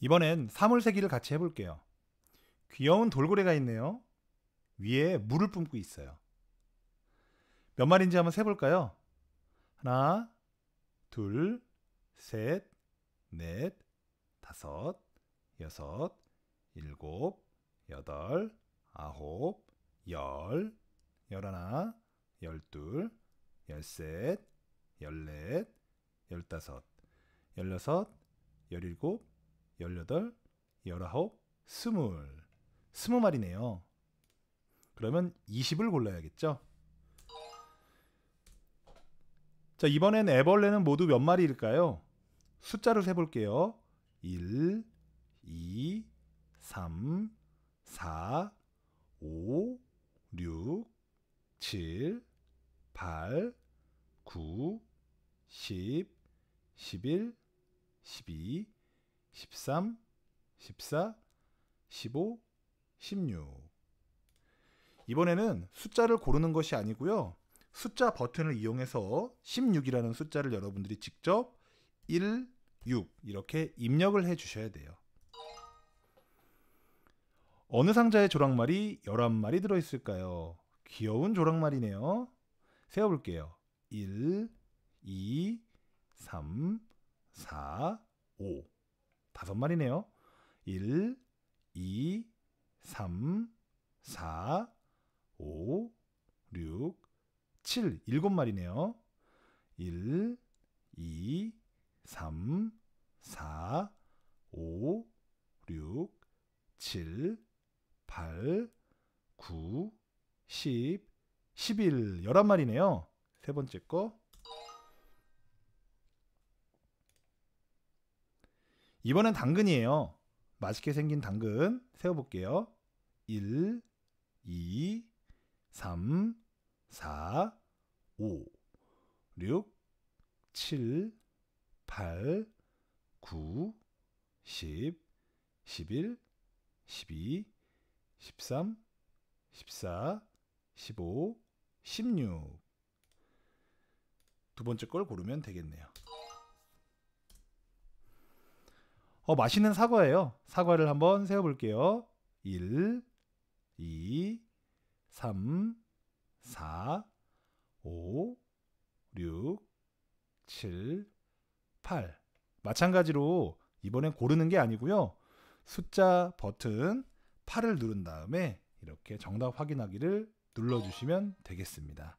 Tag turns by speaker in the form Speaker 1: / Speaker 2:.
Speaker 1: 이번엔 사물세기를 같이 해볼게요. 귀여운 돌고래가 있네요. 위에 물을 뿜고 있어요. 몇 마리인지 한번 세볼까요? 하나, 둘, 셋, 넷, 다섯, 여섯, 일곱, 여덟, 아홉, 열, 열하나, 열둘, 열셋, 열넷, 열다섯, 열여섯, 열일곱, 18, 19, 20. 스물. 스무 마리네요. 그러면 20을 골라야겠죠? 자, 이번엔 애벌레는 모두 몇 마리일까요? 숫자를 세볼게요. 1, 2, 3, 4, 5, 6, 7, 8, 9, 10, 11, 12, 13, 14, 15, 16. 이번에는 숫자를 고르는 것이 아니고요. 숫자 버튼을 이용해서 16이라는 숫자를 여러분들이 직접 1, 6 이렇게 입력을 해 주셔야 돼요. 어느 상자에 조랑말이 11마리 들어있을까요? 귀여운 조랑말이네요. 세어볼게요. 1, 2, 3, 4, 5. 다섯 마리네요. 1, 2, 3, 4, 5, 6, 7, 일곱 마리네요. 1, 2, 3, 4, 5, 6, 7, 8, 9, 10, 11, 11마리네요. 세 번째 거. 이번엔 당근이에요. 맛있게 생긴 당근 세어볼게요. 1, 2, 3, 4, 5, 6, 7, 8, 9, 10, 11, 12, 13, 14, 15, 16. 두 번째 걸 고르면 되겠네요. 어, 맛있는 사과예요. 사과를 한번 세어 볼게요. 1 2 3 4 5 6 7 8 마찬가지로 이번엔 고르는 게 아니고요. 숫자 버튼 8을 누른 다음에 이렇게 정답 확인하기를 눌러주시면 되겠습니다.